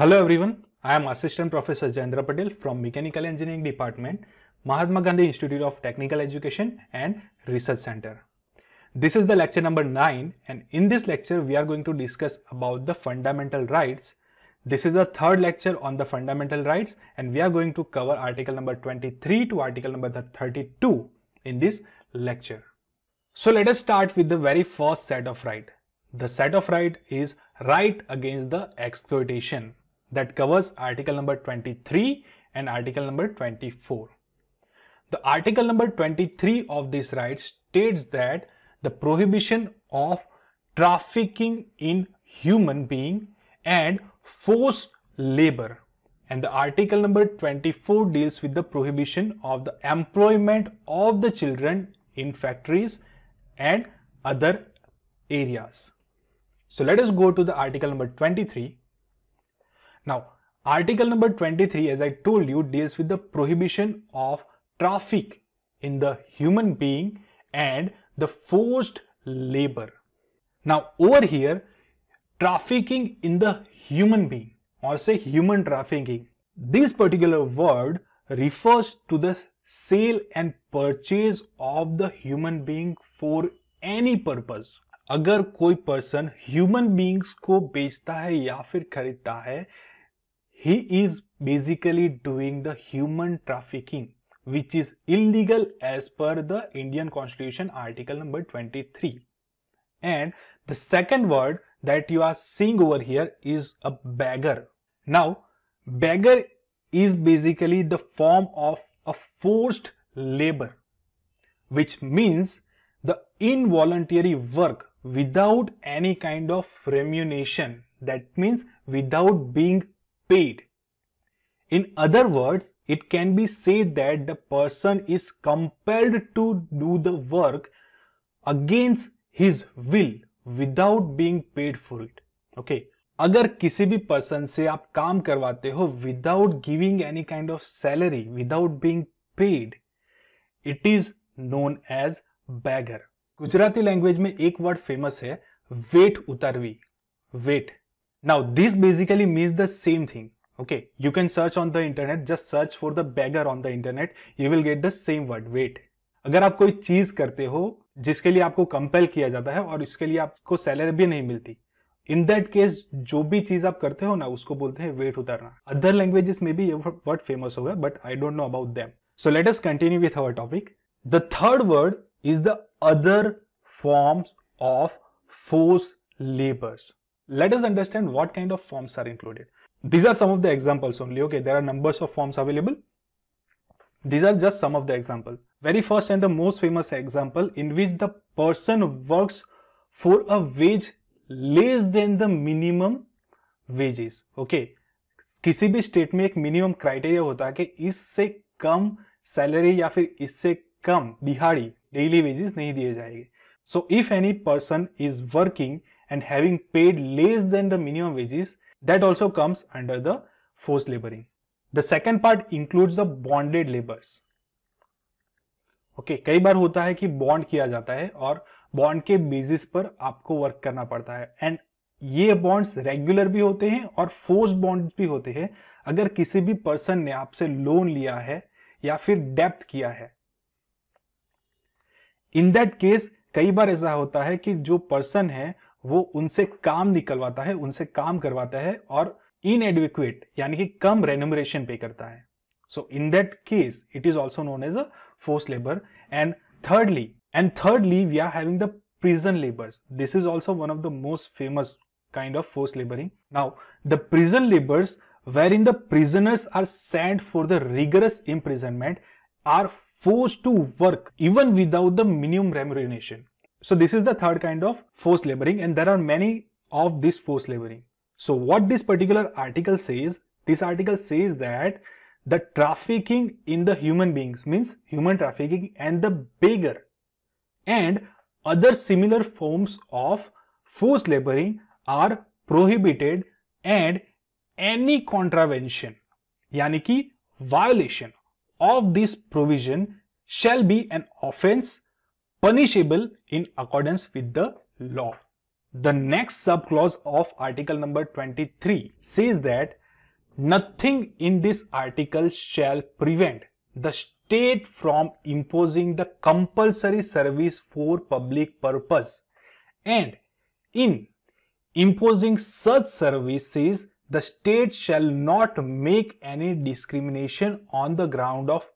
Hello everyone, I am Assistant Professor Jayendra Patel from Mechanical Engineering Department, Mahatma Gandhi Institute of Technical Education and Research Center. This is the lecture number 9 and in this lecture we are going to discuss about the fundamental rights. This is the third lecture on the fundamental rights and we are going to cover article number 23 to article number 32 in this lecture. So let us start with the very first set of right. The set of right is right against the exploitation that covers article number 23 and article number 24. The article number 23 of this right states that the prohibition of trafficking in human being and forced labor. And the article number 24 deals with the prohibition of the employment of the children in factories and other areas. So let us go to the article number 23 now, article number 23, as I told you, deals with the prohibition of traffic in the human being and the forced labor. Now, over here, trafficking in the human being or say human trafficking. This particular word refers to the sale and purchase of the human being for any purpose. अगर कोई person human beings को बेचता है या फिर खरीदता है he is basically doing the human trafficking which is illegal as per the Indian constitution article number 23 and the second word that you are seeing over here is a beggar now beggar is basically the form of a forced labor which means the involuntary work without any kind of remuneration that means without being paid. In other words, it can be said that the person is compelled to do the work against his will without being paid for it. Okay. अगर किसी भी person से आप काम करवाते हो without giving any kind of salary without being paid it is known as begar Gujarati language में एक वर्ड फेमस है वेट उतरवी वेट Now this basically means the same thing. Okay, you can search on the internet, just search for the beggar on the internet, you will get the same word, wait. अगर आप कोई चीज करते हो जिसके लिए आपको कंपेल किया जाता है और इसके लिए आपको सैलरी भी नहीं मिलती इन दैट केस जो भी चीज आप करते हो ना उसको बोलते हैं वेट उतरना अदर लैंग्वेजेस में भी ये वर्ड फेमस होगा but I don't know about them so let us continue with our topic the third word is the other forms of force labours let us understand what kind of forms are included. These are some of the examples only. Okay, there are numbers of forms available. These are just some of the example. Very first and the most famous example in which the person works for a wage less than the minimum wages. Okay, किसी भी state में एक minimum criteria होता है कि इससे कम salary या फिर इससे कम दिहाड़ी डेली वेजेस नहीं दिए जाएंगे so if any person is working and having paid less than the minimum wages that also comes under the forced laboring. The second part includes the bonded laborers. Okay okay, कई बार होता है कि bond किया जाता है और bond के basis पर आपको वर्क करना पड़ता है एंड ये बॉन्ड्स रेगुलर भी होते हैं और फोर्स बॉन्ड भी होते हैं अगर किसी भी पर्सन ने आपसे लोन लिया है या फिर डेप्थ किया है इन दैट केस कई बार ऐसा होता है कि जो पर्सन है वो उनसे काम निकलवाता है उनसे काम करवाता है और इन एडविक्वेट यानी कि कम रेन्यूमरेशन पे करता है so in that case it is also known as a force labour and thirdly and thirdly we are having the prison labours this is also one of the most famous kind of force labouring now the prison labours where in the prisoners are send for the rigorous imprisonment are force to work even without the minimum remuneration So this is the third kind of forced laboring and there are many of this forced laboring. So what this particular article says, this article says that the trafficking in the human beings means human trafficking and the beggar and other similar forms of forced laboring are prohibited and any contravention यानी violation of this provision shall be an offense punishable in accordance with the law. The next subclause of article number 23 says that nothing in this article shall prevent the state from imposing the compulsory service for public purpose and in imposing such services the state shall not make any discrimination on the ground of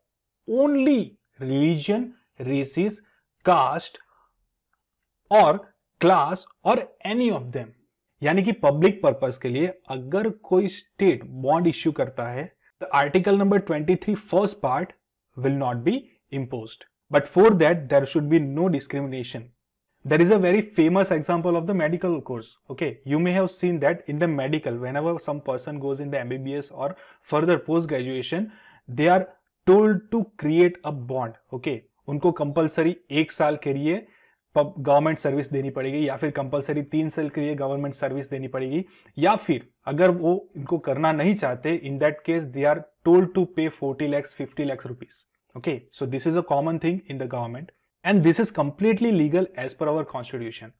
only religion, races, caste और class और any of them यानी कि public purpose के लिए अगर कोई state bond issue करता है तो article number twenty three first part will not be impose but for that there should be no discrimination there is a very famous example of the medical course okay you may have seen that in the medical whenever some person goes in the MBBS और further post graduation they are told to create a bond okay उनको compulsory एक साल के लिए government service देनी पड़ेगी या फिर कंपलसरी तीन साल के लिए गवर्नमेंट सर्विस देनी पड़ेगी या फिर अगर वो इनको करना नहीं चाहते in that case they are told to pay forty lakhs fifty lakhs rupees okay so this is a common thing in the government and this is completely legal as per our constitution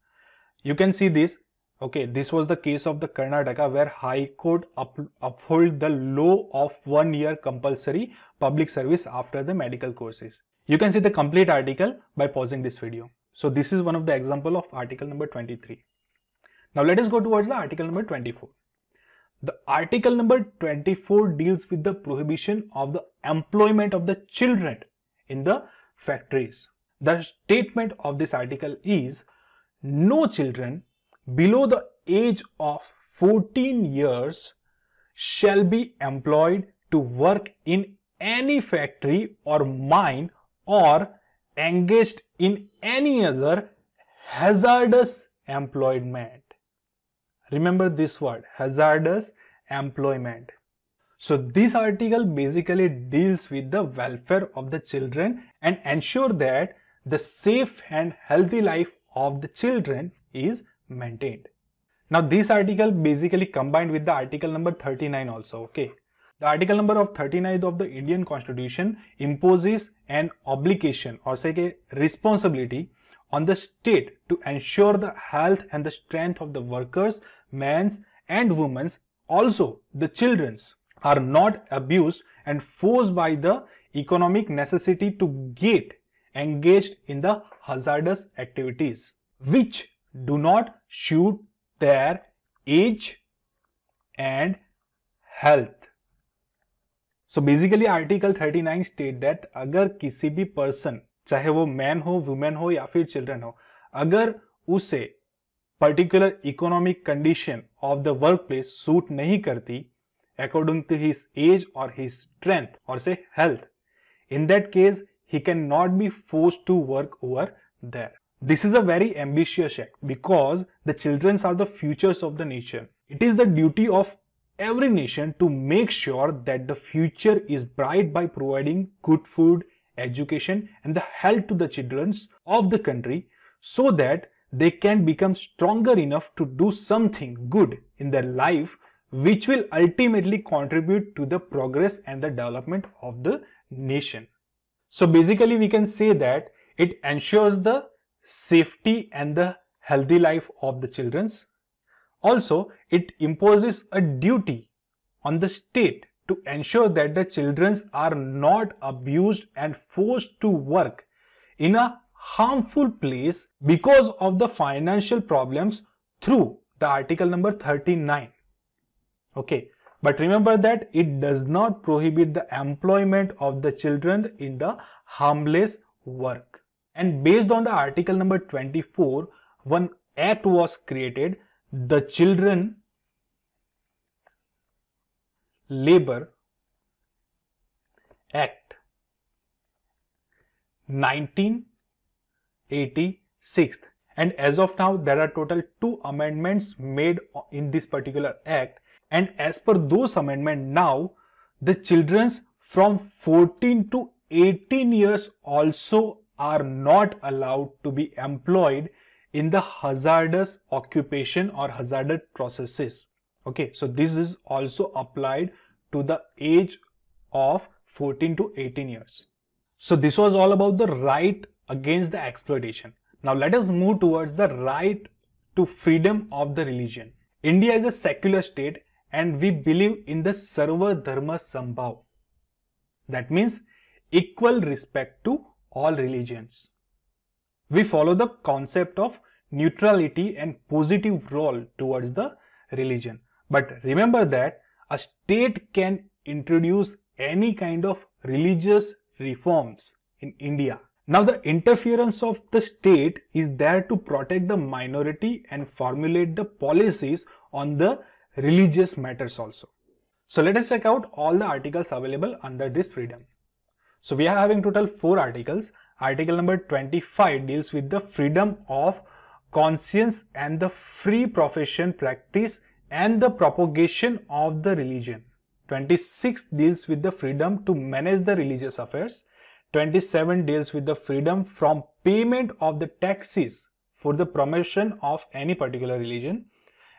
you can see this okay this was the case of the Karnataka where high court uphold the law of one year compulsory public service after the medical courses You can see the complete article by pausing this video. So this is one of the example of article number 23. Now let us go towards the article number 24. The article number 24 deals with the prohibition of the employment of the children in the factories. The statement of this article is no children below the age of 14 years shall be employed to work in any factory or mine or engaged in any other hazardous employment. Remember this word, hazardous employment. So this article basically deals with the welfare of the children and ensure that the safe and healthy life of the children is maintained. Now this article basically combined with the article number 39 also, okay. The article number of 39 of the Indian constitution imposes an obligation or say a responsibility on the state to ensure the health and the strength of the workers, men's and women's also the children's are not abused and forced by the economic necessity to get engaged in the hazardous activities which do not suit their age and health. So basically article 39 state that अगर किसी भी person चाहे वो man हो women हो या फिर children हो अगर उसे particular economic condition of the work place suit नहीं करती अकॉर्डिंग टू हिज एज और हिज स्ट्रेंथ और से health in that case he cannot be forced to work over there this is a very ambitious act because the children are the futures of the nation it is the duty of every nation to make sure that the future is bright by providing good food, education and the health to the children of the country so that they can become stronger enough to do something good in their life which will ultimately contribute to the progress and the development of the nation. So basically we can say that it ensures the safety and the healthy life of the children's also, it imposes a duty on the state to ensure that the children are not abused and forced to work in a harmful place because of the financial problems through the article number 39. Okay, but remember that it does not prohibit the employment of the children in the harmless work. And based on the article number 24, one act was created the children labor act 1986 and as of now there are total two amendments made in this particular act and as per those amendment now the children's from 14 to 18 years also are not allowed to be employed in the hazardous occupation or hazardous processes. Okay, so this is also applied to the age of 14 to 18 years. So this was all about the right against the exploitation. Now let us move towards the right to freedom of the religion. India is a secular state and we believe in the Sarva Dharma Sambhav. That means equal respect to all religions. We follow the concept of neutrality and positive role towards the religion. But remember that a state can introduce any kind of religious reforms in India. Now the interference of the state is there to protect the minority and formulate the policies on the religious matters also. So let us check out all the articles available under this freedom. So we are having total 4 articles Article number 25 deals with the freedom of conscience and the free profession practice and the propagation of the religion. 26 deals with the freedom to manage the religious affairs. 27 deals with the freedom from payment of the taxes for the promotion of any particular religion.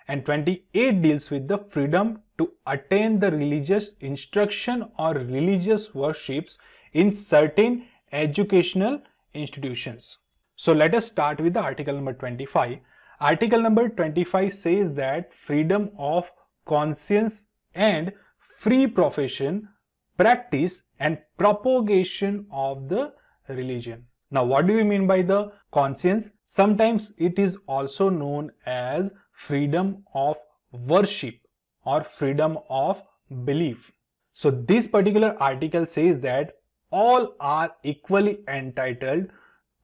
And 28 deals with the freedom to attain the religious instruction or religious worships in certain educational institutions. So let us start with the article number 25. Article number 25 says that freedom of conscience and free profession, practice and propagation of the religion. Now what do we mean by the conscience? Sometimes it is also known as freedom of worship or freedom of belief. So this particular article says that all are equally entitled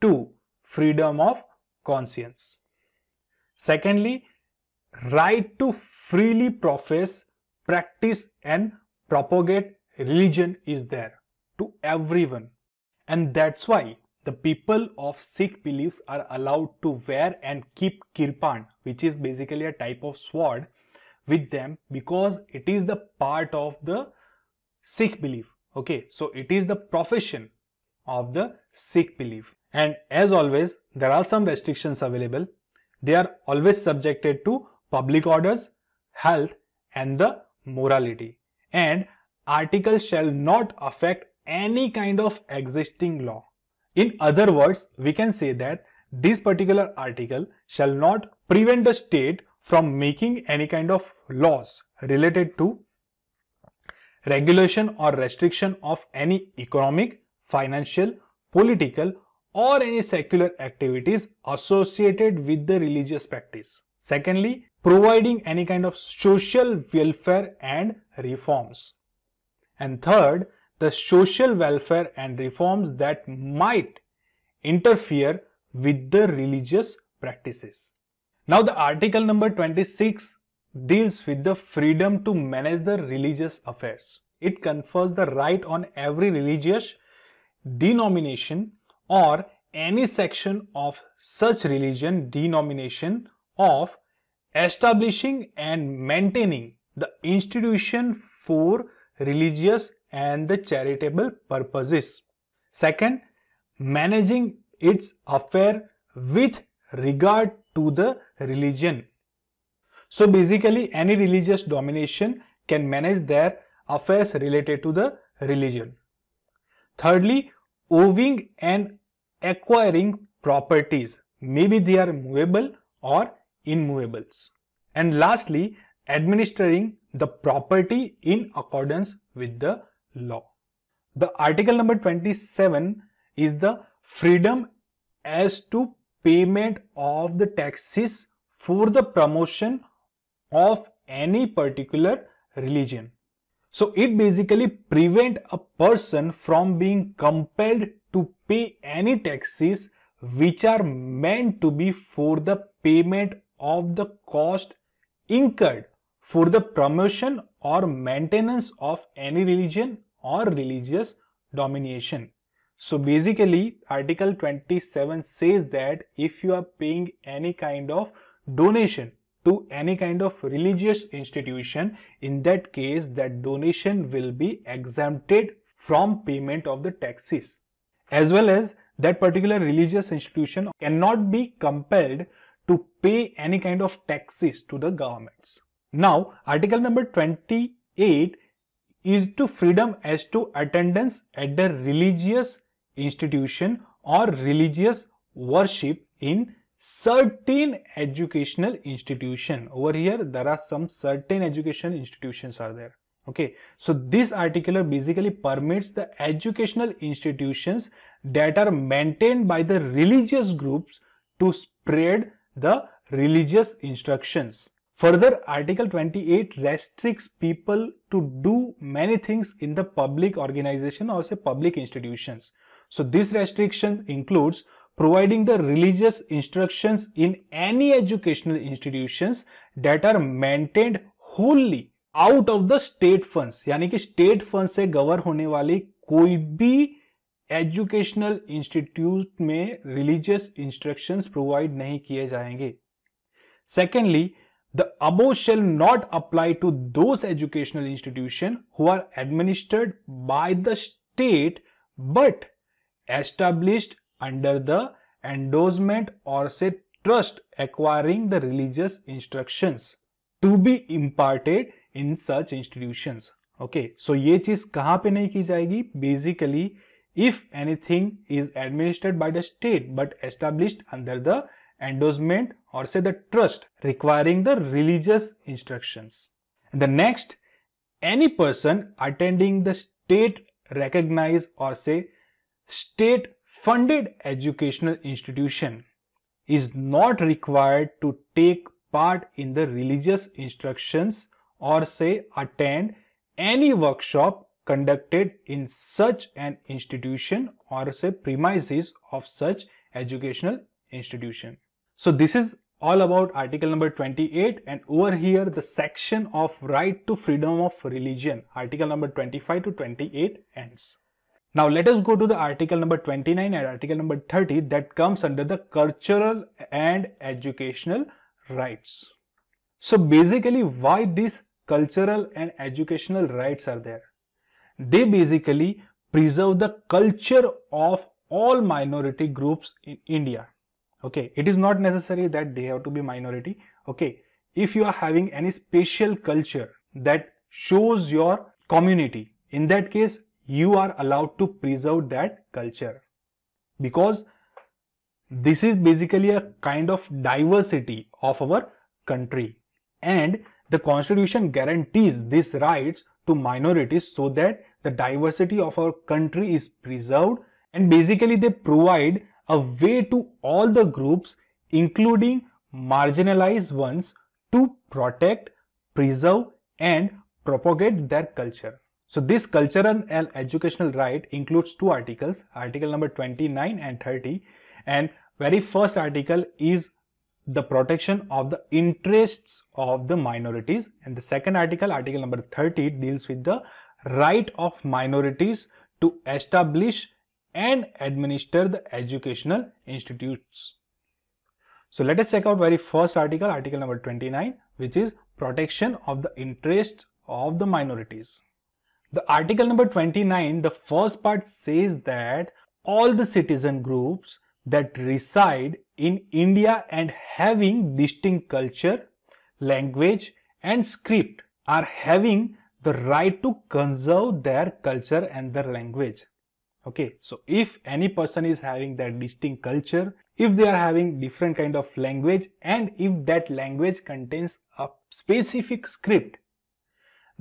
to freedom of conscience. Secondly, right to freely profess, practice and propagate religion is there to everyone. And that's why the people of Sikh beliefs are allowed to wear and keep kirpan, which is basically a type of sword, with them because it is the part of the Sikh belief. Okay, so it is the profession of the Sikh belief. And as always, there are some restrictions available. They are always subjected to public orders, health and the morality. And article shall not affect any kind of existing law. In other words, we can say that this particular article shall not prevent the state from making any kind of laws related to regulation or restriction of any economic, financial, political or any secular activities associated with the religious practice. Secondly, providing any kind of social welfare and reforms. And third, the social welfare and reforms that might interfere with the religious practices. Now the article number 26 deals with the freedom to manage the religious affairs. It confers the right on every religious denomination or any section of such religion denomination of establishing and maintaining the institution for religious and the charitable purposes. Second, managing its affair with regard to the religion so basically any religious domination can manage their affairs related to the religion. Thirdly, owning and acquiring properties. Maybe they are movable or immovables. And lastly, administering the property in accordance with the law. The article number 27 is the freedom as to payment of the taxes for the promotion of any particular religion. So it basically prevent a person from being compelled to pay any taxes which are meant to be for the payment of the cost incurred for the promotion or maintenance of any religion or religious domination. So basically article 27 says that if you are paying any kind of donation to any kind of religious institution, in that case that donation will be exempted from payment of the taxes. As well as that particular religious institution cannot be compelled to pay any kind of taxes to the governments. Now, article number 28 is to freedom as to attendance at the religious institution or religious worship in certain educational institution over here there are some certain educational institutions are there okay so this article basically permits the educational institutions that are maintained by the religious groups to spread the religious instructions further article 28 restricts people to do many things in the public organization or say public institutions so this restriction includes providing the religious instructions in any educational institutions that are maintained wholly out of the state funds यानी कि state funds से govern होने वाली कोई भी educational institute में religious instructions provide नहीं किए जाएंगे secondly the above shall not apply to those educational institution who are administered by the state but established under the endorsement or say trust acquiring the religious instructions to be imparted in such institutions. Okay, so ये चीज कहाँ पे नहीं Basically, if anything is administered by the state but established under the endorsement or say the trust requiring the religious instructions. And the next, any person attending the state recognized or say state funded educational institution is not required to take part in the religious instructions or say attend any workshop conducted in such an institution or say premises of such educational institution. So this is all about article number 28 and over here the section of right to freedom of religion article number 25 to 28 ends. Now let us go to the article number 29 and article number 30 that comes under the cultural and educational rights. So basically why these cultural and educational rights are there? They basically preserve the culture of all minority groups in India. Okay, it is not necessary that they have to be minority. Okay, if you are having any special culture that shows your community, in that case, you are allowed to preserve that culture because this is basically a kind of diversity of our country and the constitution guarantees these rights to minorities so that the diversity of our country is preserved and basically they provide a way to all the groups including marginalized ones to protect, preserve and propagate their culture. So this cultural and educational right includes two articles, article number 29 and 30. And very first article is the protection of the interests of the minorities. And the second article, article number 30 deals with the right of minorities to establish and administer the educational institutes. So let us check out very first article, article number 29, which is protection of the interests of the minorities. The article number 29, the first part says that all the citizen groups that reside in India and having distinct culture, language and script are having the right to conserve their culture and their language. Okay, so if any person is having that distinct culture, if they are having different kind of language and if that language contains a specific script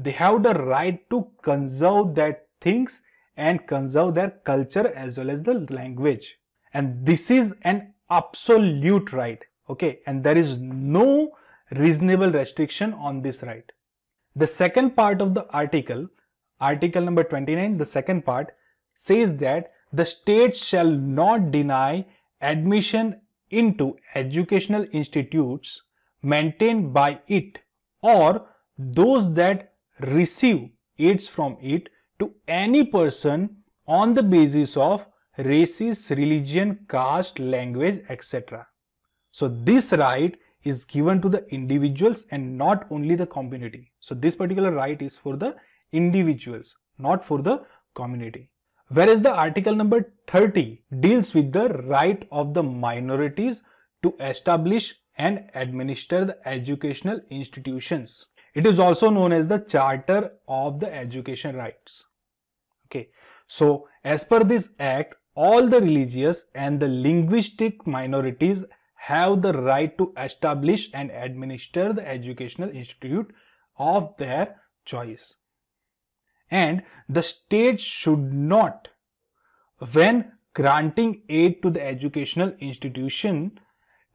they have the right to conserve their things and conserve their culture as well as the language. And this is an absolute right. Okay. And there is no reasonable restriction on this right. The second part of the article, article number 29, the second part says that the state shall not deny admission into educational institutes maintained by it or those that receive aids from it to any person on the basis of races, religion, caste, language, etc. So this right is given to the individuals and not only the community. So this particular right is for the individuals, not for the community. Whereas the article number 30 deals with the right of the minorities to establish and administer the educational institutions. It is also known as the Charter of the Education Rights. Okay, so as per this act, all the religious and the linguistic minorities have the right to establish and administer the educational institute of their choice. And the state should not, when granting aid to the educational institution,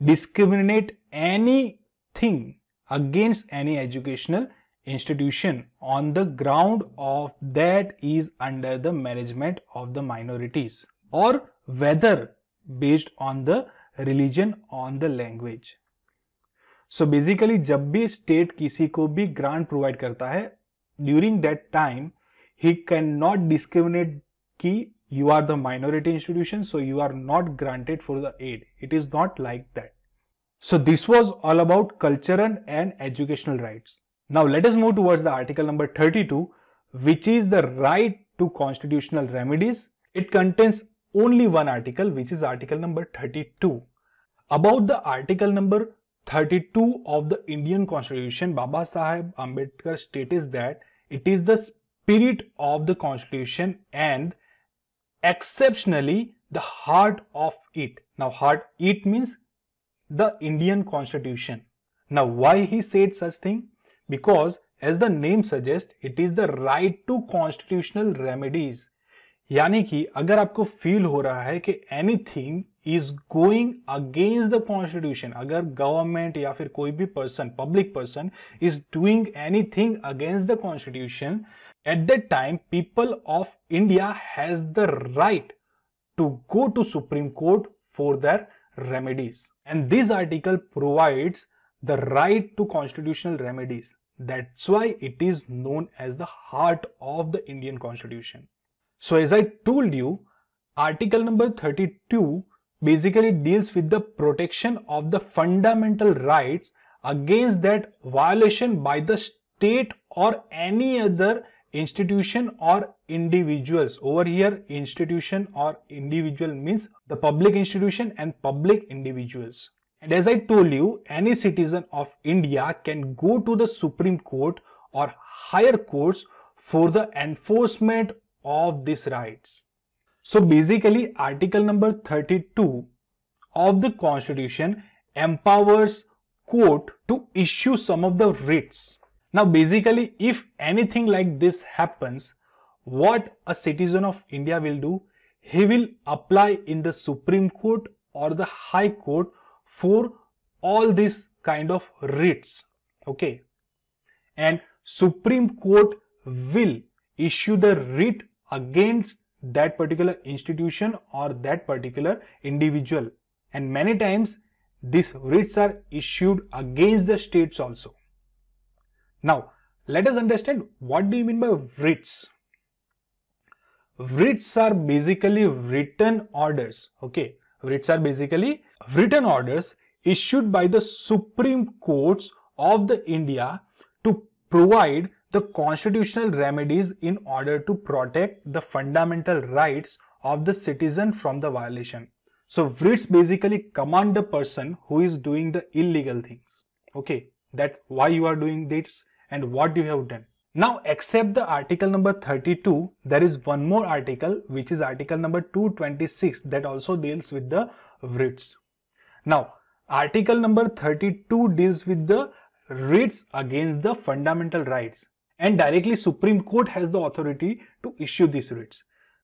discriminate anything against any educational institution on the ground of that is under the management of the minorities or whether based on the religion on the language. So basically जब भी state किसी को grant provide करता during that time he cannot discriminate कि you are the minority institution so you are not granted for the aid. It is not like that. So this was all about cultural and educational rights. Now let us move towards the article number 32 which is the right to constitutional remedies. It contains only one article which is article number 32. About the article number 32 of the Indian constitution Baba Sahib Ambedkar states that it is the spirit of the constitution and exceptionally the heart of it. Now heart it means the Indian constitution ना why he said such thing because as the name suggest it is the right to constitutional remedies. यानी कि अगर आपको feel हो रहा है कि any thing is going against the constitution अगर गवर्नमेंट या फिर कोई भी person public person is doing anything against the constitution at the time people of India has the right to go to supreme court for their remedies. And this article provides the right to constitutional remedies. That's why it is known as the heart of the Indian constitution. So as I told you, article number 32 basically deals with the protection of the fundamental rights against that violation by the state or any other institution or individuals over here institution or individual means the public institution and public individuals and as i told you any citizen of india can go to the supreme court or higher courts for the enforcement of these rights so basically article number 32 of the constitution empowers court to issue some of the writs now basically if anything like this happens, what a citizen of India will do, he will apply in the Supreme Court or the High Court for all these kind of writs. Okay. And Supreme Court will issue the writ against that particular institution or that particular individual. And many times these writs are issued against the states also. Now, let us understand what do you mean by writs? Writs are basically written orders. Okay, writs are basically written orders issued by the Supreme Courts of the India to provide the constitutional remedies in order to protect the fundamental rights of the citizen from the violation. So writs basically command the person who is doing the illegal things. Okay that why you are doing this and what you have done. Now except the article number 32, there is one more article which is article number 226 that also deals with the writs. Now article number 32 deals with the writs against the fundamental rights and directly Supreme Court has the authority to issue these writs.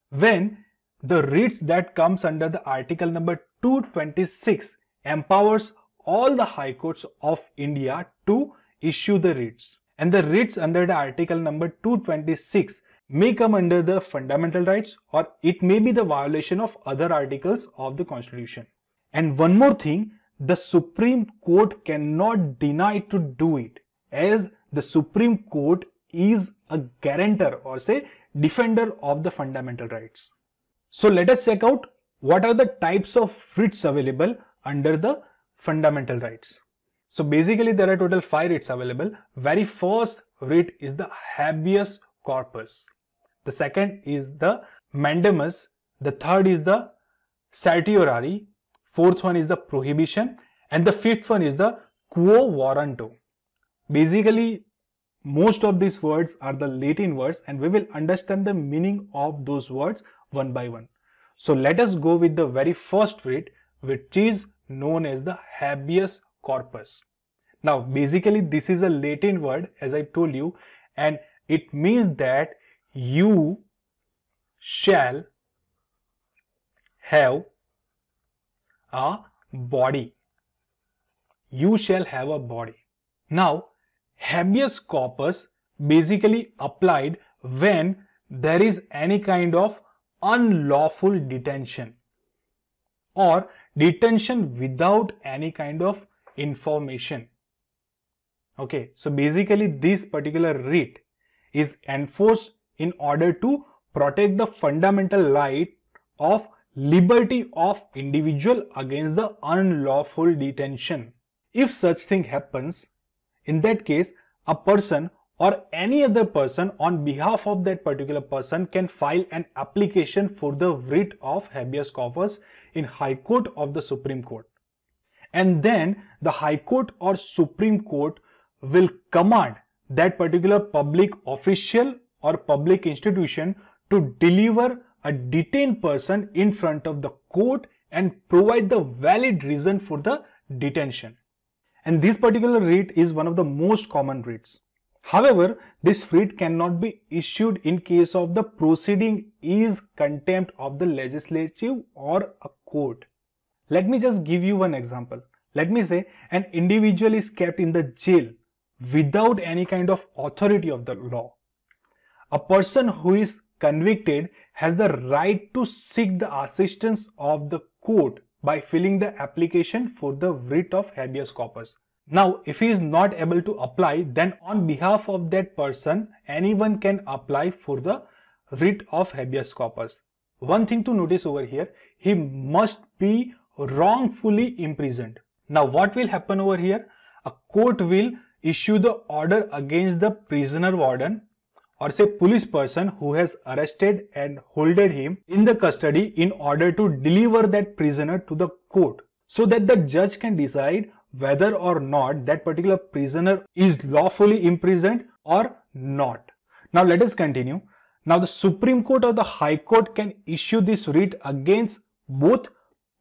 When the writs that comes under the article number 226 empowers all the high courts of India to issue the writs. And the writs under the article number 226 may come under the fundamental rights or it may be the violation of other articles of the constitution. And one more thing, the Supreme Court cannot deny to do it as the Supreme Court is a guarantor or say defender of the fundamental rights. So let us check out what are the types of writs available under the fundamental rights. So basically there are total five writs available. Very first writ is the habeas corpus. The second is the mandamus. The third is the certiorari. Fourth one is the prohibition. And the fifth one is the quo warranto. Basically, most of these words are the Latin words and we will understand the meaning of those words one by one. So let us go with the very first writ which is known as the habeas corpus. Now, basically, this is a Latin word, as I told you, and it means that you shall have a body. You shall have a body. Now, habeas corpus basically applied when there is any kind of unlawful detention or detention without any kind of information. Okay, so basically this particular writ is enforced in order to protect the fundamental right of liberty of individual against the unlawful detention. If such thing happens, in that case, a person or any other person on behalf of that particular person can file an application for the writ of habeas corpus in High Court of the Supreme Court. And then the High Court or Supreme Court will command that particular public official or public institution to deliver a detained person in front of the court and provide the valid reason for the detention. And this particular rate is one of the most common rates. However, this writ cannot be issued in case of the proceeding is contempt of the legislative or a court. Let me just give you one example. Let me say an individual is kept in the jail without any kind of authority of the law. A person who is convicted has the right to seek the assistance of the court by filling the application for the writ of habeas corpus. Now, if he is not able to apply, then on behalf of that person, anyone can apply for the writ of habeas corpus. One thing to notice over here, he must be wrongfully imprisoned. Now, what will happen over here? A court will issue the order against the prisoner warden or say police person who has arrested and holded him in the custody in order to deliver that prisoner to the court so that the judge can decide whether or not that particular prisoner is lawfully imprisoned or not. Now let us continue. Now the Supreme Court or the High Court can issue this writ against both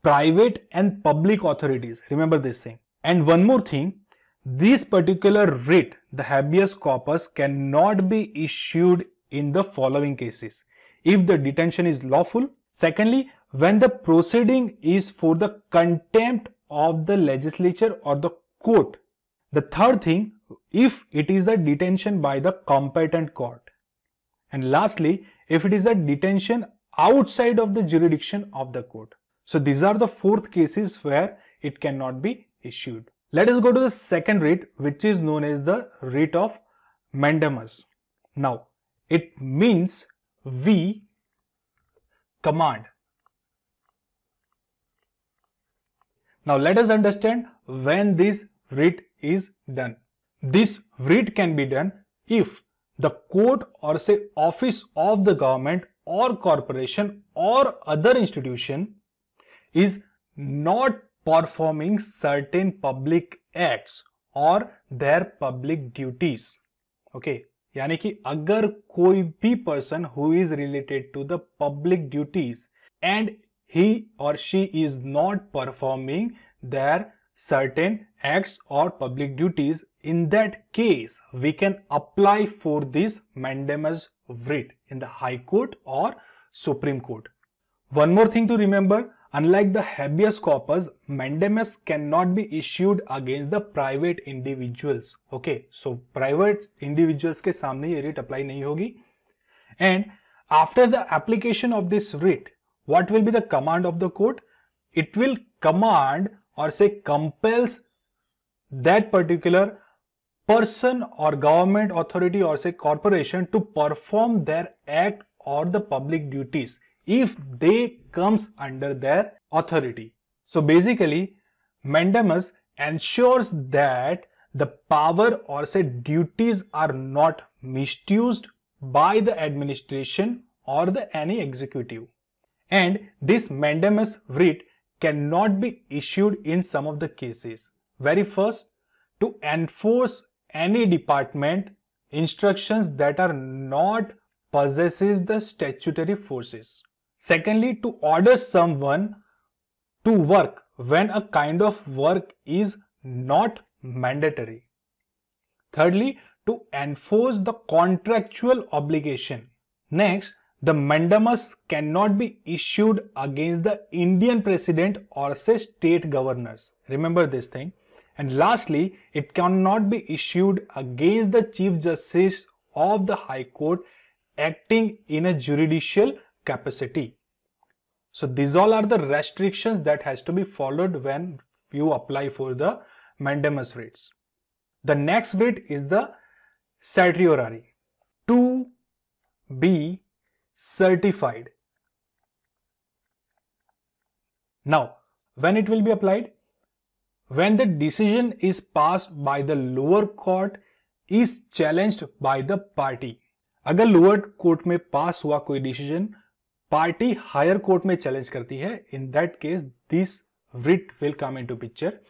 private and public authorities. Remember this thing. And one more thing, this particular writ, the habeas corpus cannot be issued in the following cases. If the detention is lawful, secondly, when the proceeding is for the contempt of the legislature or the court. The third thing, if it is a detention by the competent court. And lastly, if it is a detention outside of the jurisdiction of the court. So these are the fourth cases where it cannot be issued. Let us go to the second writ, which is known as the writ of mandamus. Now, it means we command. Now let us understand when this writ is done. This writ can be done if the court or say office of the government or corporation or other institution is not performing certain public acts or their public duties. Okay? यानी कि अगर कोई भी person who is related to the public duties and he or she is not performing their certain acts or public duties. In that case, we can apply for this mandamus writ in the High Court or Supreme Court. One more thing to remember, unlike the habeas corpus, mandamus cannot be issued against the private individuals. Okay, so private individuals ke सामने ये writ apply nahi hogi. And after the application of this writ, what will be the command of the code? It will command or say compels that particular person or government authority or say corporation to perform their act or the public duties if they comes under their authority. So basically, mandamus ensures that the power or say duties are not misused by the administration or the any executive. And this mandamus writ cannot be issued in some of the cases. Very first, to enforce any department instructions that are not possesses the statutory forces. Secondly, to order someone to work when a kind of work is not mandatory. Thirdly, to enforce the contractual obligation. Next, the mandamus cannot be issued against the Indian president or say state governors. Remember this thing. And lastly, it cannot be issued against the Chief Justice of the High Court acting in a judicial capacity. So these all are the restrictions that has to be followed when you apply for the mandamus writs. The next writ is the certiorari. To be certified. Now, when it will be applied? When the decision is passed by the lower court is challenged by the party. अगर lower court में pass हुआ कोई decision, party higher court में challenge करती है In that case, this writ will come into picture.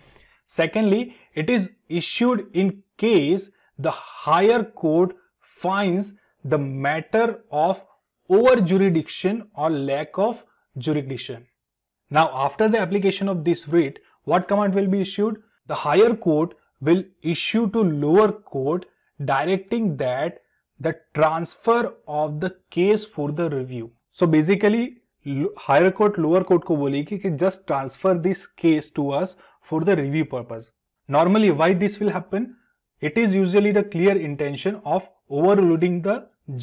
Secondly, it is issued in case the higher court finds the matter of over jurisdiction or lack of jurisdiction. Now after the application of this writ, what command will be issued? The higher court will issue to lower court directing that the transfer of the case for the review. So basically higher court lower court को बोलेगी कि just transfer this case to us for the review purpose. Normally why this will happen? It is usually the clear intention of overloading the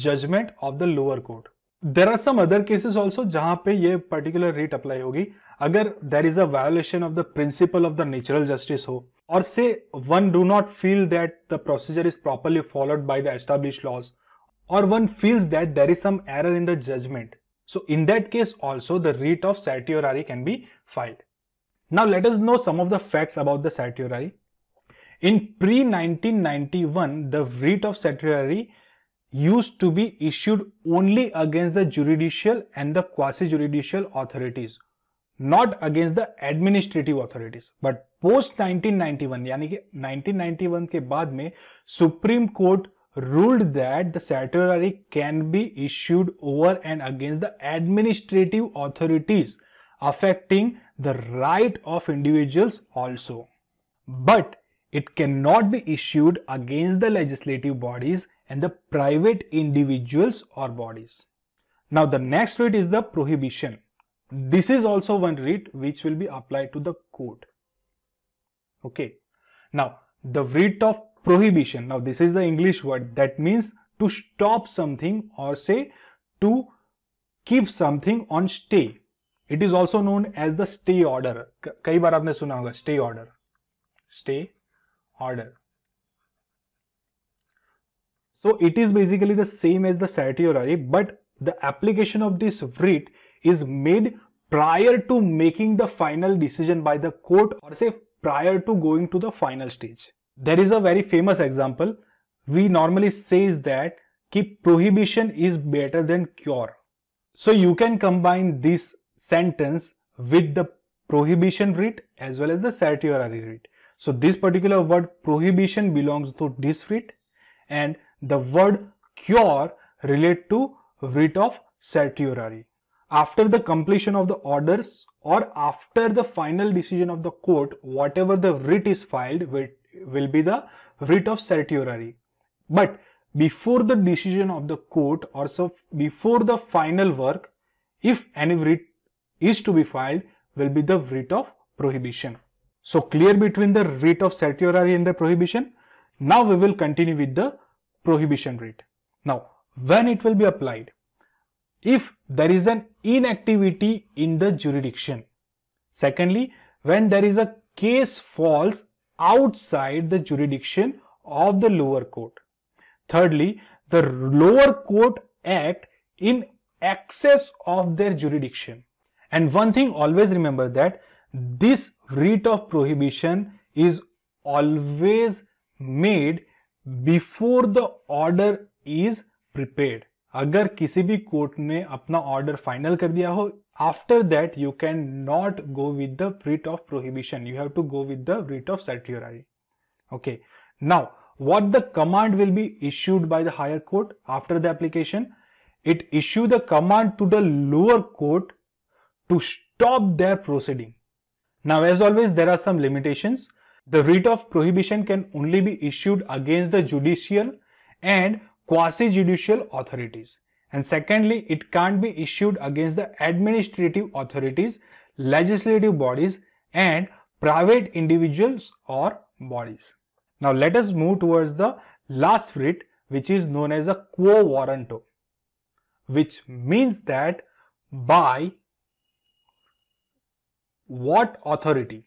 judgment of the lower court. There are some other cases also, जहां पे particular rate apply होगी अगर there is a violation of the principle of the natural justice, or say one do not feel that the procedure is properly followed by the established laws or one feels that there is some error in the judgment. So in that case also the rate of certiorari can be filed. Now let us know some of the facts about the certiorari. In pre-1991 the rate of certiorari used to be issued only against the judicial and the quasi-judicial authorities, not against the administrative authorities. But post 1991, यानी कि 1991 के बाद में ruled that the certiorari can be issued over and against the administrative authorities affecting the right of individuals also. But it cannot be issued against the legislative bodies and the private individuals or bodies. Now the next writ is the prohibition. This is also one writ which will be applied to the court. Okay. Now the writ of prohibition. Now this is the English word that means to stop something or say to keep something on stay. It is also known as the stay order. कई बार आपने सुना होगा stay order. Stay order. So it is basically the same as the SATI or but the application of this writ is made prior to making the final decision by the court or say prior to going to the final stage. There is a very famous example. We normally says that keep prohibition is better than cure. So you can combine this sentence with the prohibition writ as well as the certiorari writ. So this particular word prohibition belongs to this writ and the word cure relate to writ of certiorari. After the completion of the orders or after the final decision of the court, whatever the writ is filed will, will be the writ of certiorari. But before the decision of the court or so before the final work, if any writ is to be filed, will be the writ of prohibition. So clear between the writ of certiorari and the prohibition. Now we will continue with the prohibition rate. Now, when it will be applied? If there is an inactivity in the jurisdiction. Secondly, when there is a case falls outside the jurisdiction of the lower court. Thirdly, the lower court act in excess of their jurisdiction. And one thing always remember that this writ of prohibition is always made before the order is prepared, अगर किसी भी court ने अपना order final कर दिया हो after that you can not go with the writ of prohibition you have to go with the writ of okay now what the command will be issued by the higher court after the application it issue the command to the lower court to stop their proceeding now as always there are some limitations the writ of prohibition can only be issued against the judicial and quasi-judicial authorities. And secondly, it can't be issued against the administrative authorities, legislative bodies and private individuals or bodies. Now let us move towards the last writ which is known as a quo warranto which means that by what authority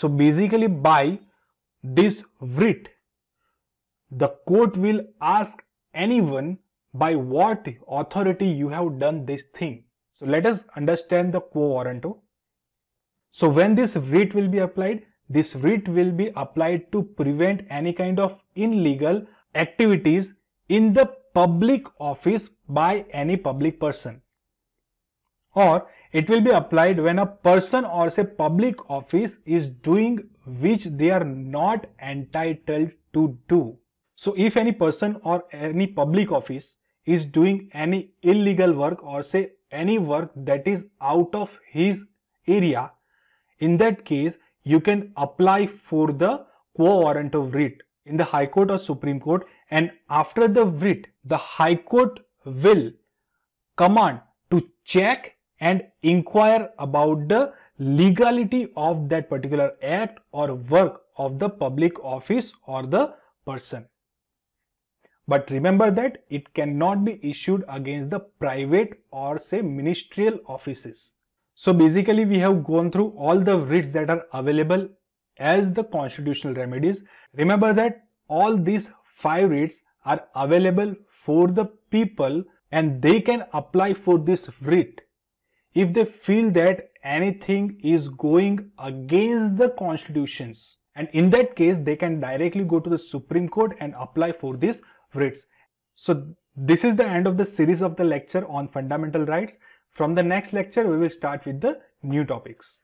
So basically by this writ, the court will ask anyone by what authority you have done this thing. So let us understand the quo warranto. So when this writ will be applied, this writ will be applied to prevent any kind of illegal activities in the public office by any public person or it will be applied when a person or say public office is doing which they are not entitled to do. So if any person or any public office is doing any illegal work or say any work that is out of his area, in that case, you can apply for the quo warranto writ in the High Court or Supreme Court and after the writ, the High Court will command to check and inquire about the legality of that particular act or work of the public office or the person. But remember that it cannot be issued against the private or say ministerial offices. So basically we have gone through all the writs that are available as the constitutional remedies. Remember that all these five writs are available for the people and they can apply for this writ if they feel that anything is going against the constitutions. And in that case, they can directly go to the Supreme Court and apply for these writs. So this is the end of the series of the lecture on fundamental rights. From the next lecture, we will start with the new topics.